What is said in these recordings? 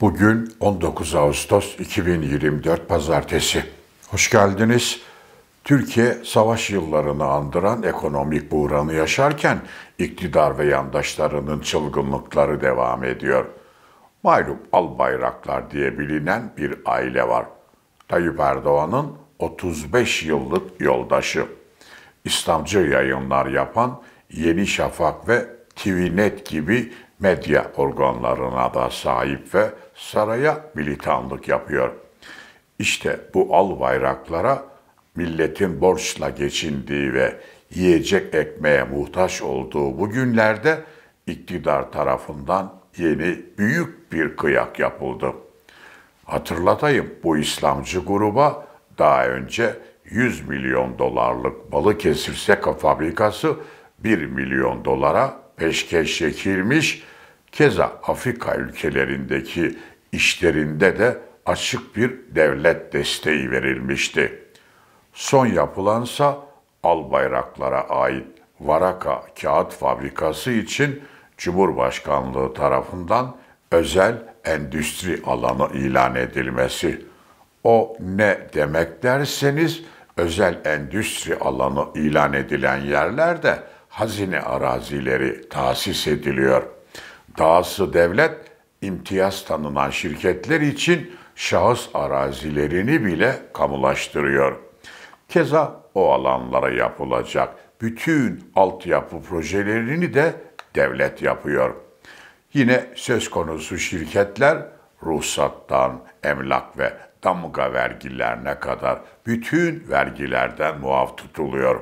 Bugün 19 Ağustos 2024 Pazartesi. Hoş geldiniz. Türkiye savaş yıllarını andıran ekonomik buhranı yaşarken iktidar ve yandaşlarının çılgınlıkları devam ediyor. Malum Albayraklar diye bilinen bir aile var. Tayyip Erdoğan'ın 35 yıllık yoldaşı. İslamcı yayınlar yapan Yeni Şafak ve TVNet gibi medya organlarına da sahip ve saraya militanlık yapıyor. İşte bu al bayraklara milletin borçla geçindiği ve yiyecek ekmeğe muhtaç olduğu bu günlerde iktidar tarafından yeni büyük bir kıyak yapıldı. Hatırlatayım bu İslamcı gruba daha önce 100 milyon dolarlık Balıkesir Seka fabrikası 1 milyon dolara peşkeş çekilmiş Keza Afrika ülkelerindeki işlerinde de açık bir devlet desteği verilmişti. Son yapılansa al bayraklara ait Varaka kağıt fabrikası için Cumhurbaşkanlığı tarafından özel endüstri alanı ilan edilmesi. O ne demek derseniz özel endüstri alanı ilan edilen yerlerde hazine arazileri tahsis ediliyor.'' Dahası devlet imtiyaz tanınan şirketler için şahıs arazilerini bile kamulaştırıyor. Keza o alanlara yapılacak bütün altyapı projelerini de devlet yapıyor. Yine söz konusu şirketler ruhsattan, emlak ve damga vergilerine kadar bütün vergilerden muaf tutuluyor.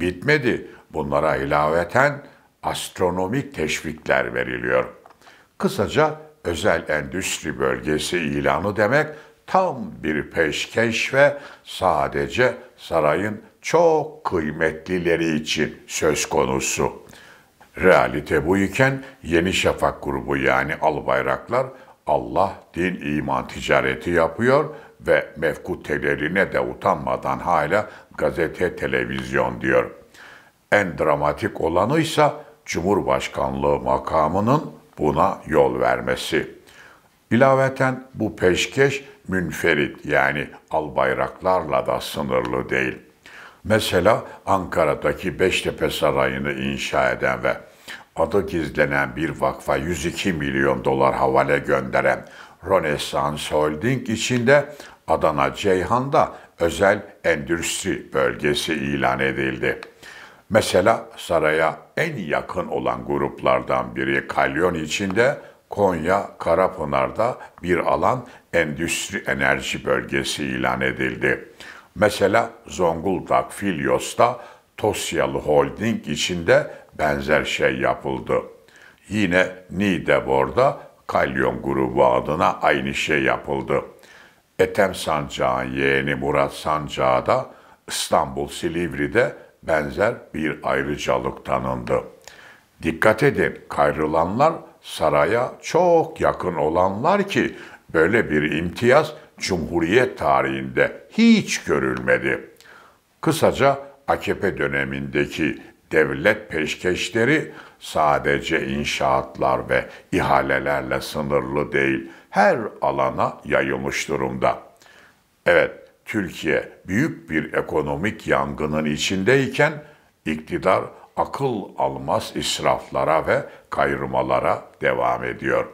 Bitmedi. Bunlara ilaveten astronomik teşvikler veriliyor. Kısaca özel endüstri bölgesi ilanı demek tam bir peşkeş ve sadece sarayın çok kıymetlileri için söz konusu. Realite bu iken Yeni Şafak grubu yani Albayraklar Allah, din, iman ticareti yapıyor ve mefkutelerine de utanmadan hala gazete, televizyon diyor. En dramatik olanı ise. Cumhurbaşkanlığı makamının buna yol vermesi. İlaveten bu peşkeş münferit yani albayraklarla da sınırlı değil. Mesela Ankara'daki Beştepe Sarayı'nı inşa eden ve adı gizlenen bir vakfa 102 milyon dolar havale gönderen Rönesans Holding içinde Adana Ceyhan'da özel endüstri bölgesi ilan edildi. Mesela saraya en yakın olan gruplardan biri Kalyon içinde Konya Karapınar'da bir alan endüstri enerji bölgesi ilan edildi. Mesela Zonguldak Filyos'ta Tosyalı Holding içinde benzer şey yapıldı. Yine Nidebor'da Kalyon grubu adına aynı şey yapıldı. Etem Sancağ'ın yeğeni Murat Sancağ'da İstanbul Silivri'de benzer bir ayrıcalık tanındı. Dikkat edin, kayrılanlar saraya çok yakın olanlar ki böyle bir imtiyaz Cumhuriyet tarihinde hiç görülmedi. Kısaca AKP dönemindeki devlet peşkeşleri sadece inşaatlar ve ihalelerle sınırlı değil, her alana yayılmış durumda. Evet, Türkiye büyük bir ekonomik yangının içindeyken iktidar akıl almaz israflara ve kayırmalara devam ediyor.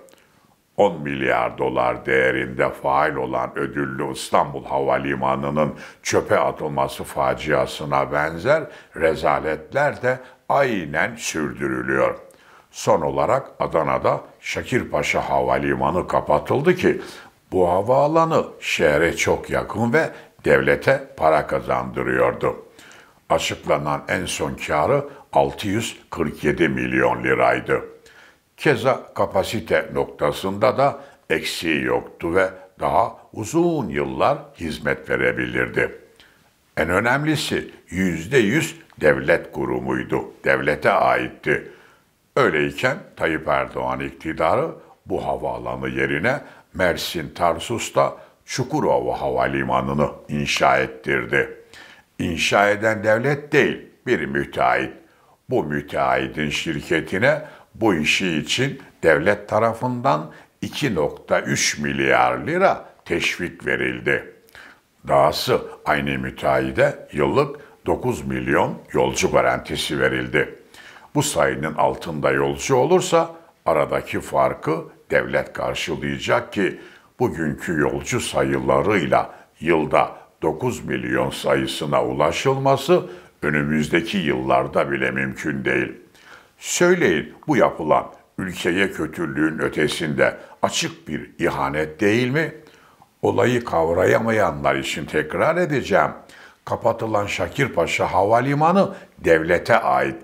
10 milyar dolar değerinde faal olan ödüllü İstanbul Havalimanı'nın çöpe atılması faciasına benzer rezaletler de aynen sürdürülüyor. Son olarak Adana'da Şakirpaşa Havalimanı kapatıldı ki bu havaalanı şehre çok yakın ve devlete para kazandırıyordu. Açıklanan en son karı 647 milyon liraydı. Keza kapasite noktasında da eksiği yoktu ve daha uzun yıllar hizmet verebilirdi. En önemlisi yüzde yüz devlet kurumuydu, devlete aitti. Öyleyken Tayyip Erdoğan iktidarı bu havaalanı yerine Mersin Tarsus'ta Çukurova Havalimanı'nı inşa ettirdi. İnşa eden devlet değil, bir müteahhit. Bu müteahhitin şirketine bu işi için devlet tarafından 2.3 milyar lira teşvik verildi. Dahası aynı müteahhide yıllık 9 milyon yolcu garantisi verildi. Bu sayının altında yolcu olursa aradaki farkı devlet karşılayacak ki bugünkü yolcu sayılarıyla yılda 9 milyon sayısına ulaşılması önümüzdeki yıllarda bile mümkün değil. Söyleyin bu yapılan ülkeye kötülüğün ötesinde açık bir ihanet değil mi? Olayı kavrayamayanlar için tekrar edeceğim. Kapatılan Şakirpaşa Havalimanı devlete ait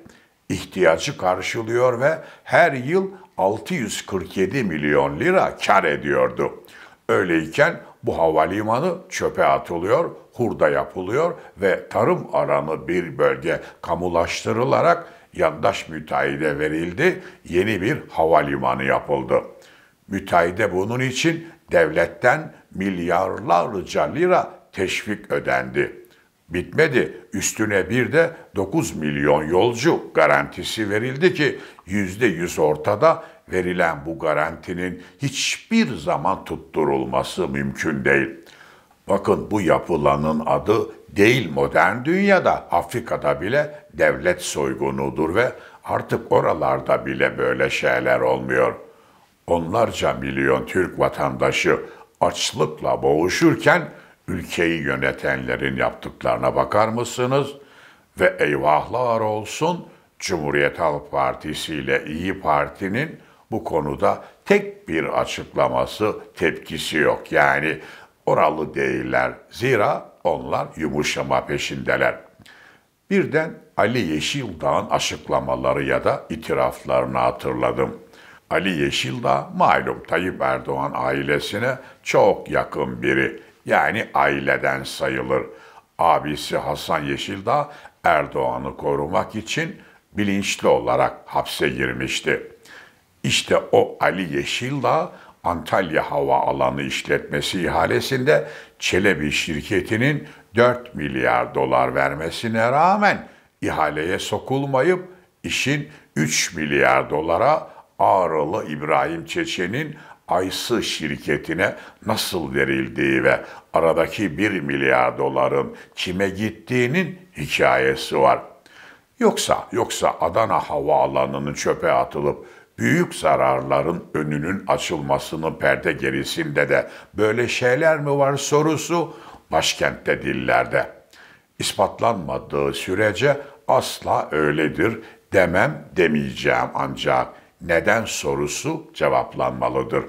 ihtiyacı karşılıyor ve her yıl 647 milyon lira kar ediyordu. Öyleyken bu havalimanı çöpe atılıyor, hurda yapılıyor ve tarım aranı bir bölge kamulaştırılarak yandaş müteahhide verildi, yeni bir havalimanı yapıldı. Müteahhide bunun için devletten milyarlarca lira teşvik ödendi. Bitmedi. Üstüne bir de 9 milyon yolcu garantisi verildi ki %100 ortada verilen bu garantinin hiçbir zaman tutturulması mümkün değil. Bakın bu yapılanın adı değil modern dünyada, Afrika'da bile devlet soygunudur ve artık oralarda bile böyle şeyler olmuyor. Onlarca milyon Türk vatandaşı açlıkla boğuşurken ülkeyi yönetenlerin yaptıklarına bakar mısınız? Ve eyvahlar olsun Cumhuriyet Halk Partisi ile İyi Parti'nin bu konuda tek bir açıklaması, tepkisi yok. Yani oralı değiller. Zira onlar yumuşama peşindeler. Birden Ali Yeşildağ'ın açıklamaları ya da itiraflarını hatırladım. Ali Yeşildağ malum Tayyip Erdoğan ailesine çok yakın biri yani aileden sayılır. Abisi Hasan Yeşildağ Erdoğan'ı korumak için bilinçli olarak hapse girmişti. İşte o Ali Yeşildağ Antalya Hava Alanı işletmesi ihalesinde Çelebi şirketinin 4 milyar dolar vermesine rağmen ihaleye sokulmayıp işin 3 milyar dolara Ağrılı İbrahim Çeçen'in Aysı şirketine nasıl verildiği ve aradaki 1 milyar doların kime gittiğinin hikayesi var. Yoksa yoksa Adana havaalanının çöpe atılıp büyük zararların önünün açılmasının perde gerisinde de böyle şeyler mi var sorusu başkentte dillerde. İspatlanmadığı sürece asla öyledir demem demeyeceğim ancak neden sorusu cevaplanmalıdır.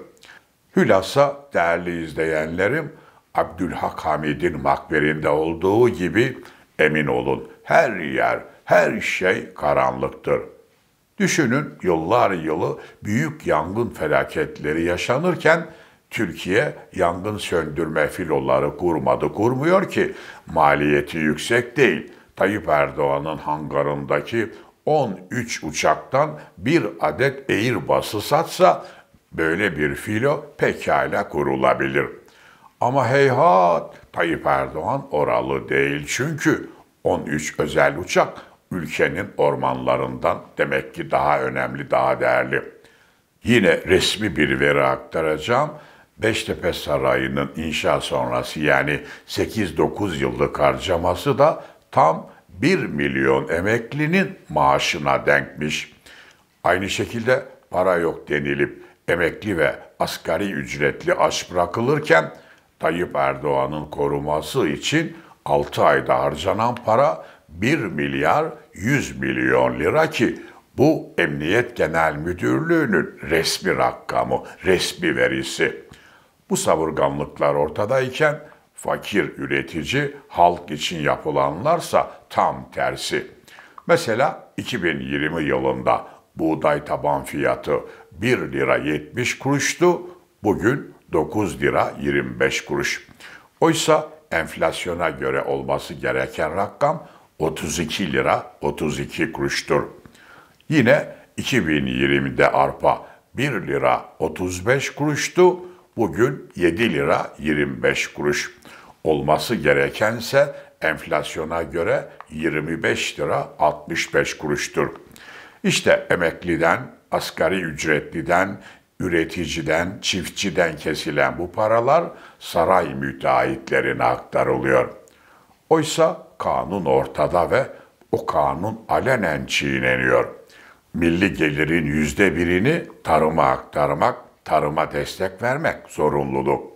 Hülasa değerli izleyenlerim, Abdülhak Hamid'in makberinde olduğu gibi emin olun her yer, her şey karanlıktır. Düşünün yıllar yılı büyük yangın felaketleri yaşanırken Türkiye yangın söndürme filoları kurmadı kurmuyor ki maliyeti yüksek değil. Tayyip Erdoğan'ın hangarındaki 13 uçaktan bir adet Airbus'u satsa böyle bir filo pekala kurulabilir. Ama heyhat Tayyip Erdoğan oralı değil çünkü 13 özel uçak ülkenin ormanlarından demek ki daha önemli, daha değerli. Yine resmi bir veri aktaracağım. Beştepe Sarayı'nın inşa sonrası yani 8-9 yıllık harcaması da tam 1 milyon emeklinin maaşına denkmiş. Aynı şekilde para yok denilip emekli ve asgari ücretli aç bırakılırken Tayyip Erdoğan'ın koruması için 6 ayda harcanan para 1 milyar 100 milyon lira ki bu Emniyet Genel Müdürlüğü'nün resmi rakamı, resmi verisi. Bu savurganlıklar ortadayken fakir üretici, halk için yapılanlarsa tam tersi. Mesela 2020 yılında buğday taban fiyatı 1 lira 70 kuruştu, bugün 9 lira 25 kuruş. Oysa enflasyona göre olması gereken rakam 32 lira 32 kuruştur. Yine 2020'de arpa 1 lira 35 kuruştu, Bugün 7 lira 25 kuruş. Olması gerekense enflasyona göre 25 lira 65 kuruştur. İşte emekliden, asgari ücretliden, üreticiden, çiftçiden kesilen bu paralar saray müteahhitlerine aktarılıyor. Oysa kanun ortada ve o kanun alenen çiğneniyor. Milli gelirin yüzde birini tarıma aktarmak, tarıma destek vermek zorunluluk.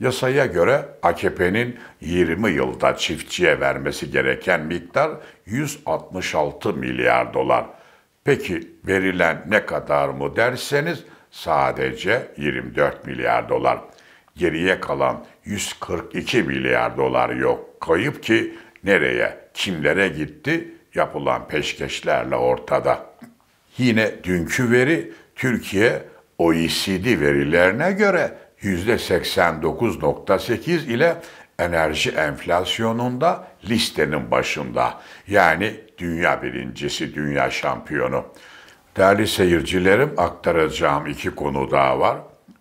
Yasaya göre AKP'nin 20 yılda çiftçiye vermesi gereken miktar 166 milyar dolar. Peki verilen ne kadar mı derseniz sadece 24 milyar dolar. Geriye kalan 142 milyar dolar yok. Kayıp ki nereye, kimlere gitti yapılan peşkeşlerle ortada. Yine dünkü veri Türkiye OECD verilerine göre %89.8 ile enerji enflasyonunda listenin başında. Yani dünya birincisi, dünya şampiyonu. Değerli seyircilerim aktaracağım iki konu daha var.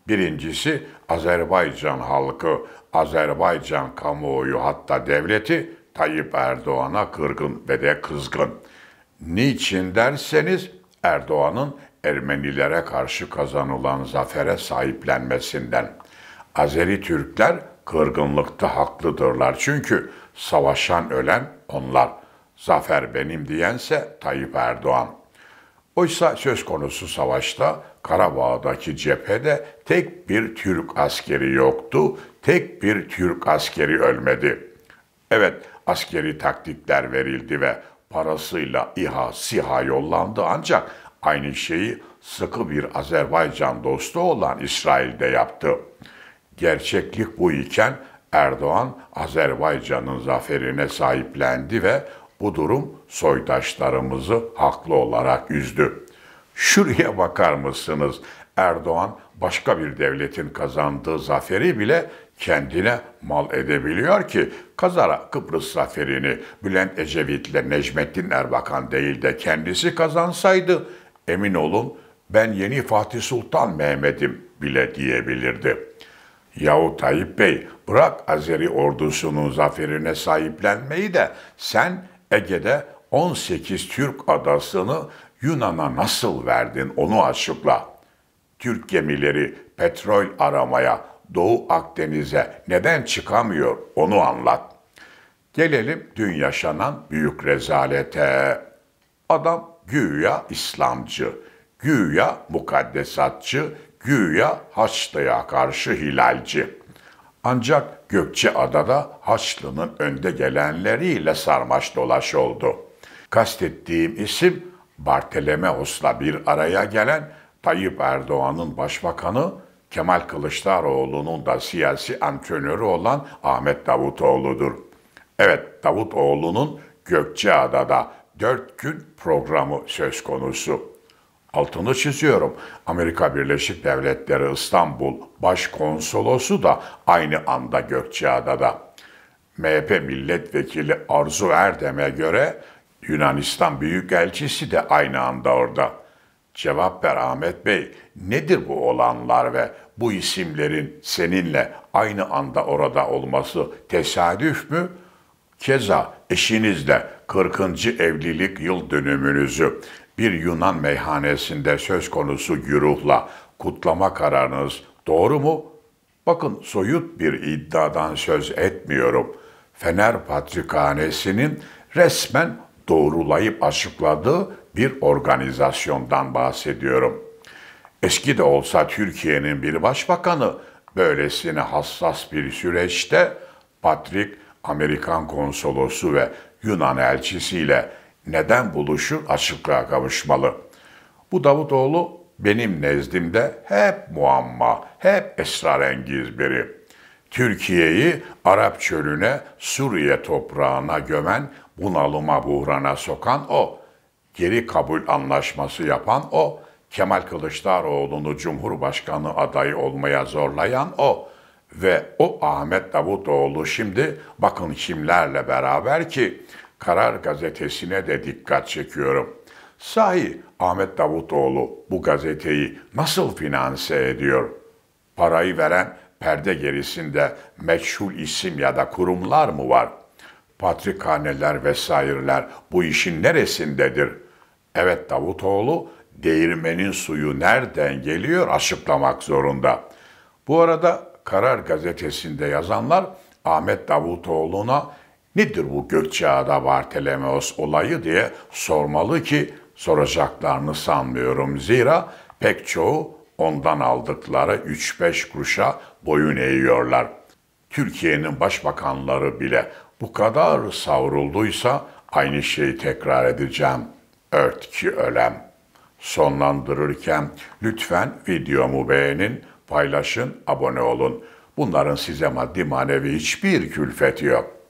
Birincisi Azerbaycan halkı, Azerbaycan kamuoyu hatta devleti Tayyip Erdoğan'a kırgın ve de kızgın. Niçin derseniz Erdoğan'ın Ermenilere karşı kazanılan zafere sahiplenmesinden. Azeri Türkler kırgınlıkta haklıdırlar çünkü savaşan ölen onlar. Zafer benim diyense Tayyip Erdoğan. Oysa söz konusu savaşta Karabağ'daki cephede tek bir Türk askeri yoktu, tek bir Türk askeri ölmedi. Evet, askeri taktikler verildi ve parasıyla İHA, SİHA yollandı ancak Aynı şeyi sıkı bir Azerbaycan dostu olan İsrail'de yaptı. Gerçeklik bu iken Erdoğan Azerbaycan'ın zaferine sahiplendi ve bu durum soydaşlarımızı haklı olarak üzdü. Şuraya bakar mısınız? Erdoğan başka bir devletin kazandığı zaferi bile kendine mal edebiliyor ki Kazara Kıbrıs zaferini Bülent Ecevit'le Necmettin Erbakan değil de kendisi kazansaydı emin olun ben yeni Fatih Sultan Mehmet'im bile diyebilirdi. Yahu Tayyip Bey bırak Azeri ordusunun zaferine sahiplenmeyi de sen Ege'de 18 Türk adasını Yunan'a nasıl verdin onu açıkla. Türk gemileri petrol aramaya Doğu Akdeniz'e neden çıkamıyor onu anlat. Gelelim dün yaşanan büyük rezalete. Adam güya İslamcı, güya mukaddesatçı, güya Haçlı'ya karşı hilalci. Ancak Ada'da Haçlı'nın önde gelenleriyle sarmaş dolaş oldu. Kastettiğim isim Bartelemeos'la bir araya gelen Tayyip Erdoğan'ın başbakanı Kemal Kılıçdaroğlu'nun da siyasi antrenörü olan Ahmet Davutoğlu'dur. Evet Davutoğlu'nun Gökçeada'da dört gün programı söz konusu. Altını çiziyorum. Amerika Birleşik Devletleri İstanbul Başkonsolosu da aynı anda Gökçeada'da. MHP Milletvekili Arzu Erdem'e göre Yunanistan Büyükelçisi de aynı anda orada. Cevap ver Ahmet Bey, nedir bu olanlar ve bu isimlerin seninle aynı anda orada olması tesadüf mü? Keza eşinizle 40. evlilik yıl dönümünüzü bir Yunan meyhanesinde söz konusu güruhla kutlama kararınız doğru mu? Bakın soyut bir iddiadan söz etmiyorum. Fener Patrikhanesi'nin resmen doğrulayıp açıkladığı bir organizasyondan bahsediyorum. Eski de olsa Türkiye'nin bir başbakanı böylesine hassas bir süreçte Patrik Amerikan konsolosu ve Yunan elçisiyle neden buluşur açıklığa kavuşmalı. Bu Davutoğlu benim nezdimde hep muamma, hep esrarengiz biri. Türkiye'yi Arap çölüne, Suriye toprağına gömen, bunalıma buhrana sokan o. Geri kabul anlaşması yapan o. Kemal Kılıçdaroğlu'nu Cumhurbaşkanı adayı olmaya zorlayan o. Ve o Ahmet Davutoğlu şimdi bakın kimlerle beraber ki Karar Gazetesi'ne de dikkat çekiyorum. Sahi Ahmet Davutoğlu bu gazeteyi nasıl finanse ediyor? Parayı veren perde gerisinde meçhul isim ya da kurumlar mı var? Patrikhaneler vesaireler bu işin neresindedir? Evet Davutoğlu değirmenin suyu nereden geliyor açıklamak zorunda. Bu arada Karar gazetesinde yazanlar Ahmet Davutoğlu'na nedir bu Gökçeada Bartelemeos olayı diye sormalı ki soracaklarını sanmıyorum. Zira pek çoğu ondan aldıkları 3-5 kuruşa boyun eğiyorlar. Türkiye'nin başbakanları bile bu kadar savrulduysa aynı şeyi tekrar edeceğim. Ört ki ölem. Sonlandırırken lütfen videomu beğenin, paylaşın, abone olun. Bunların size maddi manevi hiçbir külfeti yok.